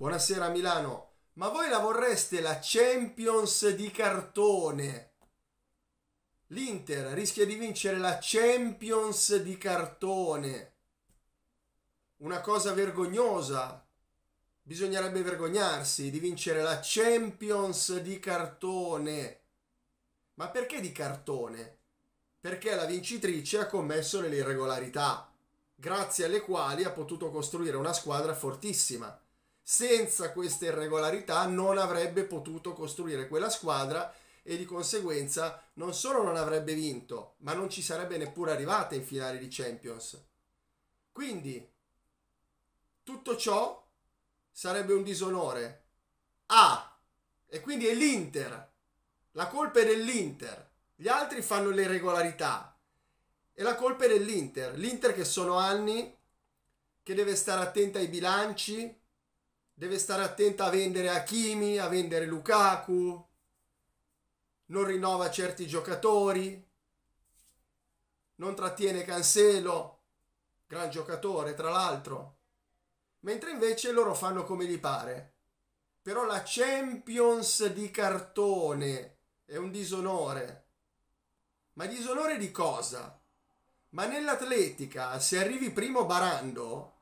Buonasera Milano, ma voi la vorreste la Champions di cartone? L'Inter rischia di vincere la Champions di cartone. Una cosa vergognosa. Bisognerebbe vergognarsi di vincere la Champions di cartone. Ma perché di cartone? Perché la vincitrice ha commesso delle irregolarità, grazie alle quali ha potuto costruire una squadra fortissima senza queste irregolarità non avrebbe potuto costruire quella squadra e di conseguenza non solo non avrebbe vinto, ma non ci sarebbe neppure arrivata in finale di Champions. Quindi tutto ciò sarebbe un disonore. Ah, e quindi è l'Inter. La colpa è dell'Inter. Gli altri fanno le irregolarità. E la colpa è dell'Inter. L'Inter che sono anni che deve stare attenta ai bilanci, deve stare attenta a vendere Hakimi, a vendere Lukaku, non rinnova certi giocatori, non trattiene Cancelo, gran giocatore tra l'altro, mentre invece loro fanno come gli pare. Però la Champions di cartone è un disonore. Ma disonore di cosa? Ma nell'atletica, se arrivi primo barando,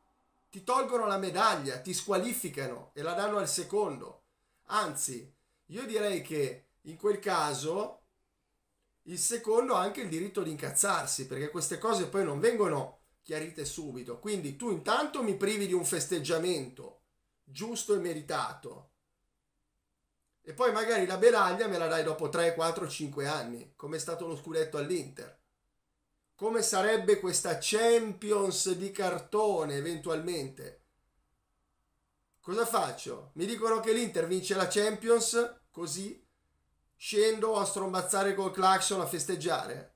ti tolgono la medaglia, ti squalificano e la danno al secondo. Anzi, io direi che in quel caso il secondo ha anche il diritto di incazzarsi, perché queste cose poi non vengono chiarite subito. Quindi tu intanto mi privi di un festeggiamento giusto e meritato. E poi magari la medaglia me la dai dopo 3, 4, 5 anni, come è stato lo scudetto all'Inter come sarebbe questa Champions di cartone eventualmente? Cosa faccio? Mi dicono che l'Inter vince la Champions, così scendo a strombazzare col clacson a festeggiare.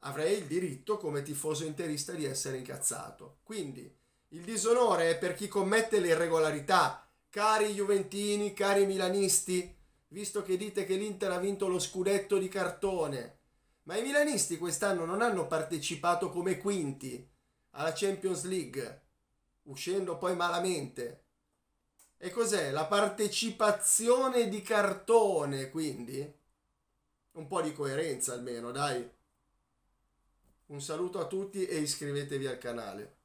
Avrei il diritto come tifoso interista di essere incazzato. Quindi il disonore è per chi commette le irregolarità. Cari Juventini, cari Milanisti, visto che dite che l'Inter ha vinto lo scudetto di cartone, ma i milanisti quest'anno non hanno partecipato come quinti alla Champions League, uscendo poi malamente. E cos'è? La partecipazione di cartone, quindi? Un po' di coerenza almeno, dai. Un saluto a tutti e iscrivetevi al canale.